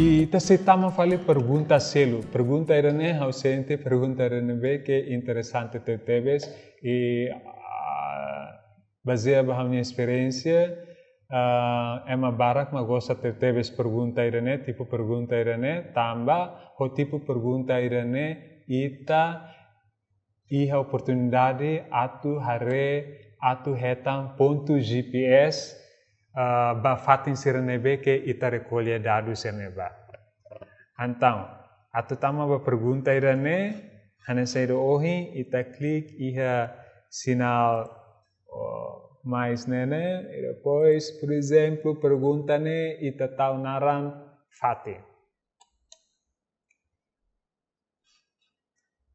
E te aceitamos fazer pergunta selo. Pergunta era né, ausente, pergunta era né, que é interessante te teves. E uh, baseado na minha experiência, uh, ah, é uma barra que gosta de teves pergunta era né, tipo pergunta era né, tamba, ou tipo pergunta era né, ita, e a oportunidade haré a tu hetam ponto GPS ba fatin sirenebe ke ita rekolia dadu Antau, antang atutama ba pergunta irane hana saido ohi ita klik iha sinal mais nene e depois por exemplo pergunta ne ita tau naran fatin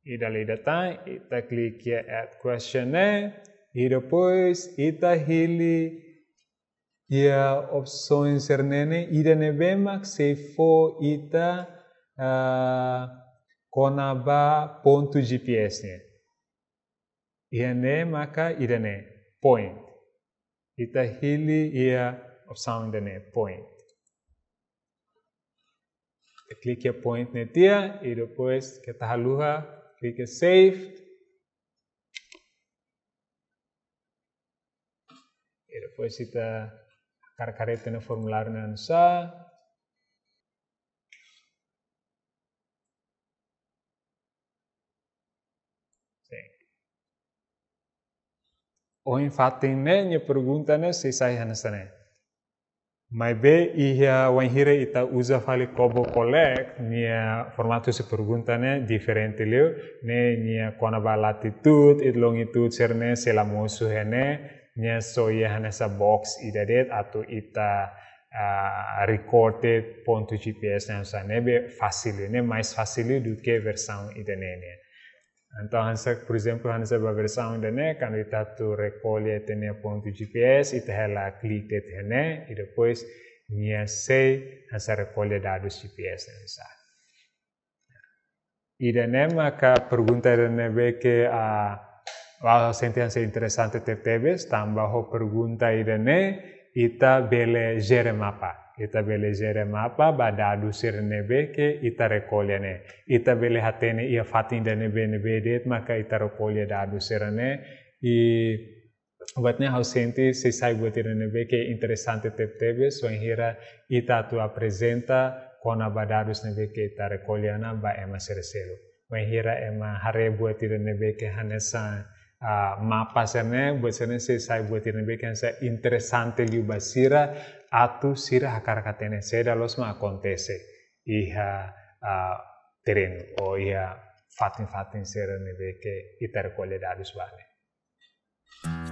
Ida dali datang ita klik ya add question ne, e depois ita hili ja opción cernene irene bema seifo ita konaba punto GPS irene maka irene point ita hili ia opción, irene point clique point netia y después que está clic en save y después ita Carcarete no formularen ençà. sa. O infatem nenha pergunta ne se sai hanasane. Mas be ia o hira ita uza fali kobo kolek nia formato si pergunta né diferente nia quando vai latitude e longitude ser né se hene, Nya so ia box ida det atau ita uh, recorded ponto GPS nya sa nebe fasili ne mais fasili do versau ida nene. Anto hansa por exemplo hansa ba versaun ida ne kan ita tu rekole tene ponto GPS ita hela click det hene e depois nia sei hansa recolhe dadu GPS sa Ida ne maka pergunta ida nebe ke a uh, Wah, sentiasa interesante teves, tambah pergunta irene, ita bele jerem apa. Ita bele jerem apa, adusir nebe beke, ita recogliene. Ita bele hatene ia fatin nebe nebe det, maka ita recoglie dadu sirene. I Vatne hau senti se sai irene beke interesante teves, so inhira ita tua presenta, kona badadus nebe ke ita recogliana, ba ema sereselo. mengira ema hari buat irene beke hanesan. Ah, ma sene buat sene sai buat ini bikin saya interesante liu basira atu sira hakar katene seda dalos ma acontece iha uh, ah, terreno o oh iha fatin fatin sera ne beke itar qualidades vale.